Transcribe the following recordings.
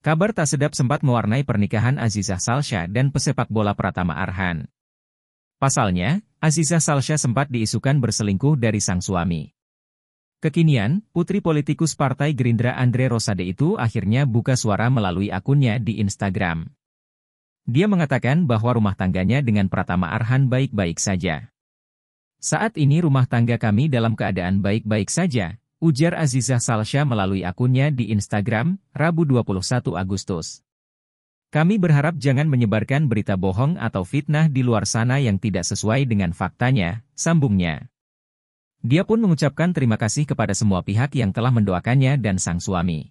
Kabar tak sedap sempat mewarnai pernikahan Azizah Salsha dan pesepak bola Pratama Arhan. Pasalnya, Azizah Salsha sempat diisukan berselingkuh dari sang suami. Kekinian, putri politikus Partai Gerindra Andre Rosade itu akhirnya buka suara melalui akunnya di Instagram. Dia mengatakan bahwa rumah tangganya dengan Pratama Arhan baik-baik saja. Saat ini rumah tangga kami dalam keadaan baik-baik saja, ujar Azizah Salsha melalui akunnya di Instagram, Rabu 21 Agustus. Kami berharap jangan menyebarkan berita bohong atau fitnah di luar sana yang tidak sesuai dengan faktanya, sambungnya. Dia pun mengucapkan terima kasih kepada semua pihak yang telah mendoakannya dan sang suami.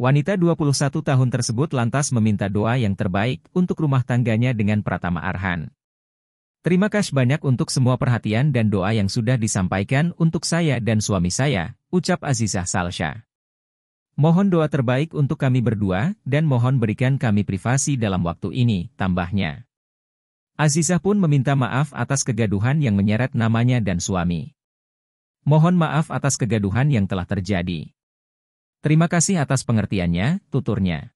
Wanita 21 tahun tersebut lantas meminta doa yang terbaik untuk rumah tangganya dengan Pratama Arhan. Terima kasih banyak untuk semua perhatian dan doa yang sudah disampaikan untuk saya dan suami saya, ucap Azizah Salsha. Mohon doa terbaik untuk kami berdua, dan mohon berikan kami privasi dalam waktu ini, tambahnya. Azizah pun meminta maaf atas kegaduhan yang menyeret namanya dan suami. Mohon maaf atas kegaduhan yang telah terjadi. Terima kasih atas pengertiannya, tuturnya.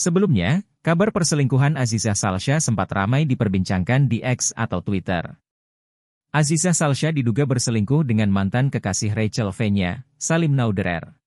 Sebelumnya, kabar perselingkuhan Azizah Salsha sempat ramai diperbincangkan di X atau Twitter. Azizah Salsha diduga berselingkuh dengan mantan kekasih Rachel Venya, Salim Nauderer.